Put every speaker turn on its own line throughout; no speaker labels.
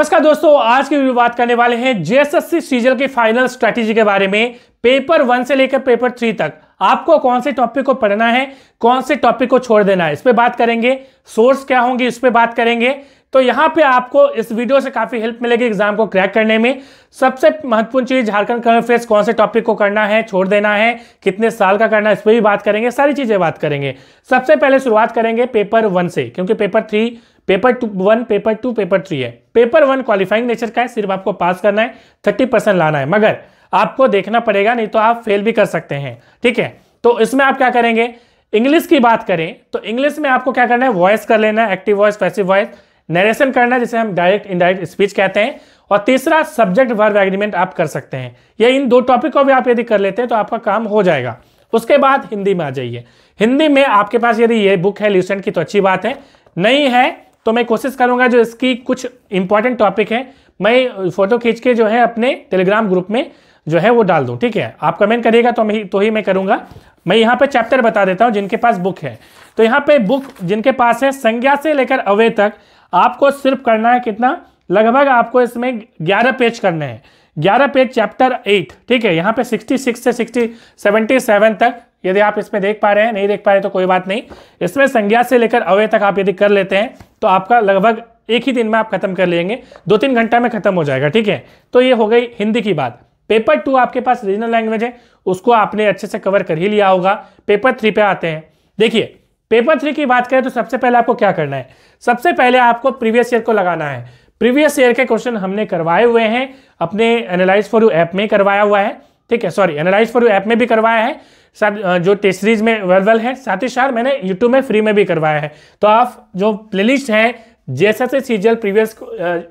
नमस्कार दोस्तों आज की वीडियो बात करने वाले हैं जेएसएससी सीजल के फाइनल स्ट्रैटेजी के बारे में पेपर वन से लेकर पेपर थ्री तक आपको कौन से टॉपिक को पढ़ना है कौन से टॉपिक को छोड़ देना है इस पर बात करेंगे सोर्स क्या होंगे इस पर बात करेंगे तो यहाँ पे आपको इस वीडियो से काफ़ी हेल्प मिलेगी एग्जाम को क्रैक करने में सबसे महत्वपूर्ण चीज़ झारखंड करंट अफेयर्स कौन से टॉपिक को करना है छोड़ देना है कितने साल का करना है इस पर भी बात करेंगे सारी चीज़ें बात करेंगे सबसे पहले शुरुआत करेंगे पेपर वन से क्योंकि paper three paper two one paper two paper three है पेपर वन क्वालिफाइंग नेचर का है सिर्फ आपको पास करना है थर्टी परसेंट लाना है मगर आपको देखना पड़ेगा नहीं तो आप फेल भी कर सकते हैं ठीक है तो इसमें आप क्या करेंगे इंग्लिश की बात करें तो इंग्लिश में आपको क्या करना है वॉइस कर लेना है active voice passive voice narration करना है जिसे हम डायरेक्ट इनडायरेक्ट स्पीच कहते हैं और तीसरा सब्जेक्ट वर्ब एग्रीमेंट आप कर सकते हैं ये इन दो टॉपिक को भी आप यदि कर लेते हैं तो आपका काम हो जाएगा उसके बाद हिंदी में आ जाइए हिंदी में आपके पास यदि ये बुक है ल्यूसेंट की तो अच्छी बात है नहीं है तो मैं कोशिश करूंगा जो इसकी कुछ इंपॉर्टेंट टॉपिक है मैं फोटो खींच के जो है अपने टेलीग्राम ग्रुप में जो है वो डाल दूं ठीक है आप कमेंट करिएगा तो मैं तो ही मैं करूंगा मैं यहाँ पे चैप्टर बता देता हूँ जिनके पास बुक है तो यहाँ पे बुक जिनके पास है संज्ञा से लेकर अवे तक आपको सिर्फ करना है कितना लगभग आपको इसमें ग्यारह पेज करने हैं ग्यारह पेज चैप्टर एट ठीक है यहाँ पे सिक्सटी सिक्स से सिक्सटी सेवेंटी सेवन तक यदि आप इसमें देख पा रहे हैं नहीं देख पा रहे तो कोई बात नहीं इसमें संज्ञा से लेकर अवय तक आप यदि कर लेते हैं तो आपका लगभग एक ही दिन में आप खत्म कर लेंगे दो तीन घंटा में खत्म हो जाएगा ठीक है तो ये हो गई हिंदी की बात पेपर टू आपके पास रीजनल लैंग्वेज है उसको आपने अच्छे से कवर कर ही लिया होगा पेपर थ्री पे आते हैं देखिए पेपर थ्री की बात करें तो सबसे पहले आपको क्या करना है सबसे पहले आपको प्रीवियस ईयर को लगाना है प्रीवियस ईयर के क्वेश्चन हमने करवाए हुए हैं अपने एनालाइज फॉर यू ऐप में करवाया हुआ है ठीक है sorry analyse for you app में भी करवाया है सर जो टेस्ट सीरीज में अवेलेबल है साथ ही साथ मैंने यूट्यूब में फ्री में भी करवाया है तो आप जो प्लेलिस्ट है जैसा से सीजल प्रीवियस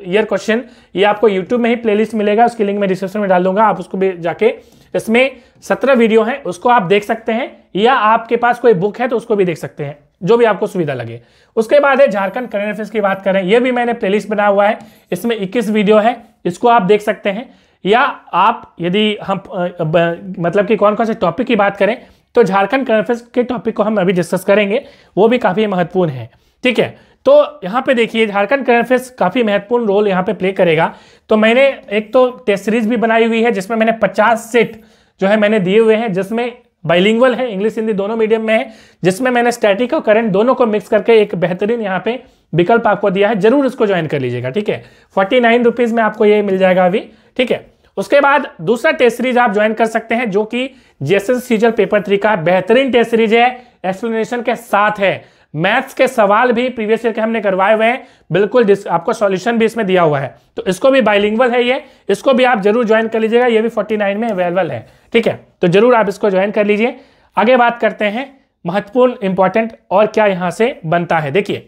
ईयर क्वेश्चन ये आपको यूट्यूब में ही प्लेलिस्ट मिलेगा उसकी लिंक मैं डिस्क्रिप्शन में डाल दूंगा आप उसको भी जाके इसमें सत्रह वीडियो हैं उसको आप देख सकते हैं या आपके पास कोई बुक है तो उसको भी देख सकते हैं जो भी आपको सुविधा लगे उसके बाद है झारखंड करेंट अफेयर्स की बात करें यह भी मैंने प्लेलिस्ट बना हुआ है इसमें 21 वीडियो है इसको आप देख सकते हैं या आप यदि हम मतलब कि कौन कौन से टॉपिक की बात करें तो झारखंड कॉन्फ्रेंस के टॉपिक को हम अभी डिस्कस करेंगे वो भी काफ़ी महत्वपूर्ण है ठीक है तो यहाँ पे देखिए झारखंड करंट अफेयर्स काफ़ी महत्वपूर्ण रोल यहाँ पे प्ले करेगा तो मैंने एक तो टेस्ट सीरीज भी बनाई हुई है जिसमें मैंने 50 सेट जो है मैंने दिए हुए हैं जिसमें बाइलिंगुअल है इंग्लिश हिंदी दोनों मीडियम में है जिसमें मैंने स्टैटिक और करंट दोनों को मिक्स करके एक बेहतरीन यहाँ पे विकल्प आपको दिया है जरूर इसको ज्वाइन कर लीजिएगा ठीक है फोर्टी नाइन में आपको ये मिल जाएगा अभी ठीक है उसके बाद दूसरा टेस्ट सीरीज आप ज्वाइन कर सकते हैं जो कि जेसन सीजल पेपर थ्री का बेहतरीन टेस्ट सीरीज है एक्सप्लेनेशन के साथ है मैथ्स के सवाल भी प्रीवियस ईयर के हमने करवाए हुए हैं बिल्कुल आपको सॉल्यूशन भी इसमें दिया हुआ है तो इसको भी बाइलिंगुअल है ये इसको भी आप जरूर ज्वाइन कर लीजिएगा ये भी 49 में अवेलेबल है ठीक है तो जरूर आप इसको ज्वाइन कर लीजिए आगे बात करते हैं महत्वपूर्ण इंपॉर्टेंट और क्या यहां से बनता है देखिए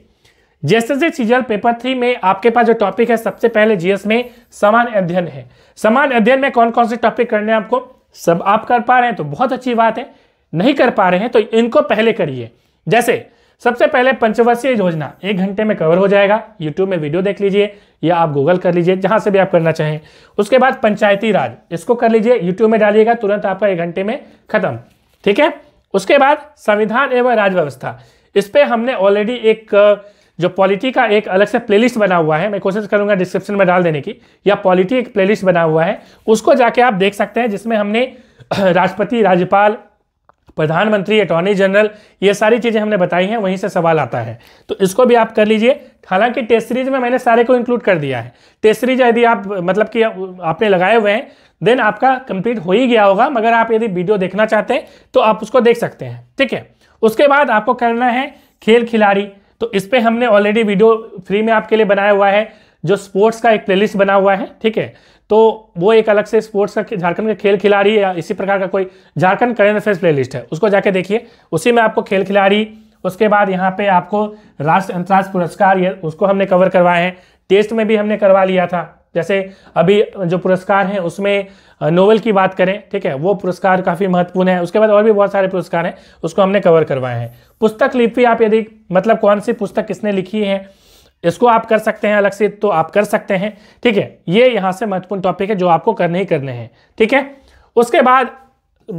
जैसे से सीजल पेपर थ्री में आपके पास जो टॉपिक है सबसे पहले जीएस में समान अध्ययन है समान अध्ययन में कौन कौन से टॉपिक करने हैं आपको सब आप कर पा रहे हैं तो बहुत अच्छी बात है नहीं कर पा रहे हैं तो इनको पहले करिए जैसे सबसे पहले पंचवर्षीय योजना एक घंटे में कवर हो जाएगा यूट्यूब में वीडियो देख लीजिए या आप गूगल कर लीजिए जहां से भी आप करना चाहें उसके बाद पंचायती राज इसको कर लीजिए यूट्यूब में डालिएगा तुरंत आपका एक घंटे में खत्म ठीक है उसके बाद संविधान एवं राजव्यवस्था व्यवस्था इस पर हमने ऑलरेडी एक जो पॉलिटी का एक अलग से प्लेलिस्ट बना हुआ है मैं कोशिश करूंगा डिस्क्रिप्शन में डाल देने की या पॉलिटी एक प्लेलिस्ट बना हुआ है उसको जाके आप देख सकते हैं जिसमें हमने राष्ट्रपति राज्यपाल प्रधानमंत्री अटॉर्नी जनरल ये सारी चीज़ें हमने बताई हैं वहीं से सवाल आता है तो इसको भी आप कर लीजिए हालांकि टेस्ट सीरीज में मैंने सारे को इंक्लूड कर दिया है टेस्ट सीरीज यदि आप मतलब कि आपने लगाए हुए हैं देन आपका कंप्लीट हो ही गया होगा मगर आप यदि वीडियो देखना चाहते हैं तो आप उसको देख सकते हैं ठीक है उसके बाद आपको करना है खेल खिलाड़ी तो इस पर हमने ऑलरेडी वीडियो फ्री में आपके लिए बनाया हुआ है जो स्पोर्ट्स का एक प्लेलिस्ट बना हुआ है ठीक है तो वो एक अलग से स्पोर्ट्स का झारखंड के खेल खिलाड़ी या इसी प्रकार का कोई झारखंड करेंट अफेयर्स प्लेलिस्ट है उसको जाके देखिए उसी में आपको खेल खिलाड़ी उसके बाद यहाँ पे आपको राष्ट्र अंतर्राष्ट्रीय पुरस्कार ये उसको हमने कवर करवाए हैं टेस्ट में भी हमने करवा लिया था जैसे अभी जो पुरस्कार हैं उसमें नोवेल की बात करें ठीक है वो पुरस्कार काफ़ी महत्वपूर्ण है उसके बाद और भी बहुत सारे पुरस्कार हैं उसको हमने कवर करवाए हैं पुस्तक लिपि आप यदि मतलब कौन सी पुस्तक किसने लिखी है इसको आप कर सकते हैं अलग से तो आप कर सकते हैं ठीक है ये यहाँ से महत्वपूर्ण टॉपिक है जो आपको करने ही करने हैं ठीक है उसके बाद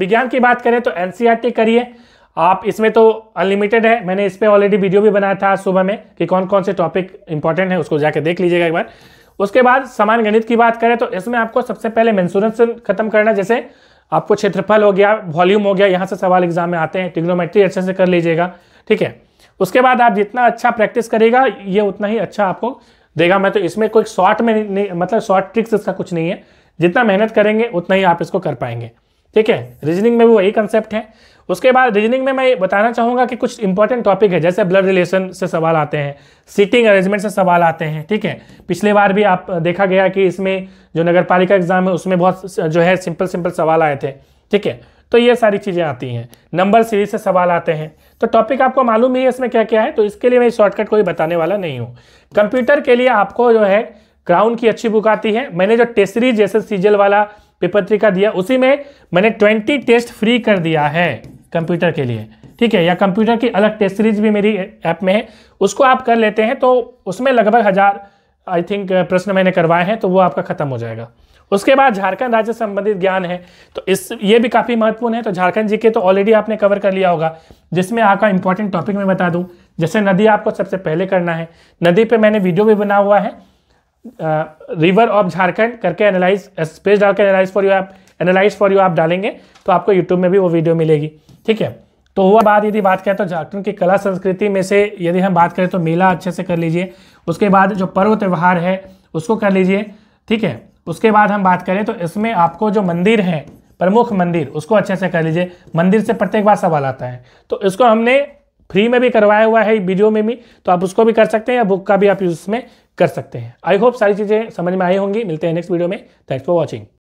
विज्ञान की बात करें तो एनसीईआरटी e करिए आप इसमें तो अनलिमिटेड है मैंने इस पर ऑलरेडी वीडियो भी बनाया था सुबह में कि कौन कौन से टॉपिक इंपॉर्टेंट है उसको जाके देख लीजिएगा एक बार उसके बाद समान गणित की बात करें तो इसमें आपको सबसे पहले मेंसुरेंस खत्म करना जैसे आपको क्षेत्रफल हो गया वॉल्यूम हो गया यहाँ से सवाल एग्जाम में आते हैं टिग्नोमेट्री अच्छे से कर लीजिएगा ठीक है उसके बाद आप जितना अच्छा प्रैक्टिस करेगा ये उतना ही अच्छा आपको देगा मैं तो इसमें कोई शॉर्ट में नहीं मतलब शॉर्ट ट्रिक्स इसका कुछ नहीं है जितना मेहनत करेंगे उतना ही आप इसको कर पाएंगे ठीक है रीजनिंग में भी वही कंसेप्ट है उसके बाद रीजनिंग में मैं बताना चाहूँगा कि कुछ इंपॉर्टेंट टॉपिक है जैसे ब्लड रिलेशन से सवाल आते हैं सीटिंग अरेंजमेंट से सवाल आते हैं ठीक है पिछले बार भी आप देखा गया कि इसमें जो नगर पालिका एग्जाम है उसमें बहुत जो है सिंपल सिंपल सवाल आए थे ठीक है तो ये सारी चीज़ें आती हैं नंबर सीरीज से सवाल आते हैं तो टॉपिक आपको मालूम ही है इसमें क्या क्या है तो इसके लिए मैं शॉर्टकट कोई बताने वाला नहीं हूँ कंप्यूटर के लिए आपको जो है क्राउन की अच्छी बुक आती है मैंने जो टेसरी जैसे सीजल वाला पेपर थ्री का दिया उसी में मैंने ट्वेंटी टेस्ट फ्री कर दिया है कंप्यूटर के लिए ठीक है या कंप्यूटर की अलग टेस्ट सीरीज भी मेरी ऐप में है उसको आप कर लेते हैं तो उसमें लगभग हज़ार आई थिंक प्रश्न मैंने करवाए हैं तो वो आपका खत्म हो जाएगा उसके बाद झारखंड राज्य संबंधित ज्ञान है तो इस ये भी काफ़ी महत्वपूर्ण है तो झारखंड जी के तो ऑलरेडी आपने कवर कर लिया होगा जिसमें आपका इंपॉर्टेंट टॉपिक मैं बता दूं जैसे नदी आपको सबसे पहले करना है नदी पे मैंने वीडियो भी बना हुआ है रिवर ऑफ झारखंड करके एनालाइज स्पेस डाल के एनालाइज फॉर यू आप एनालाइज फॉर यू आप डालेंगे तो आपको यूट्यूब में भी वो वीडियो मिलेगी ठीक है तो वह बाद यदि बात करें तो झारखंड की कला संस्कृति में से यदि हम बात करें तो मेला अच्छे से कर लीजिए उसके बाद जो पर्व त्यौहार है उसको कर लीजिए ठीक है उसके बाद हम बात करें तो इसमें आपको जो मंदिर है प्रमुख मंदिर उसको अच्छे से कर लीजिए मंदिर से प्रत्येक बार सवाल आता है तो इसको हमने फ्री में भी करवाया हुआ है वीडियो में भी तो आप उसको भी कर सकते हैं या बुक का भी आप इसमें कर सकते हैं आई होप सारी चीज़ें समझ में आई होंगी मिलते हैं नेक्स्ट वीडियो में थैंक्स फॉर वॉचिंग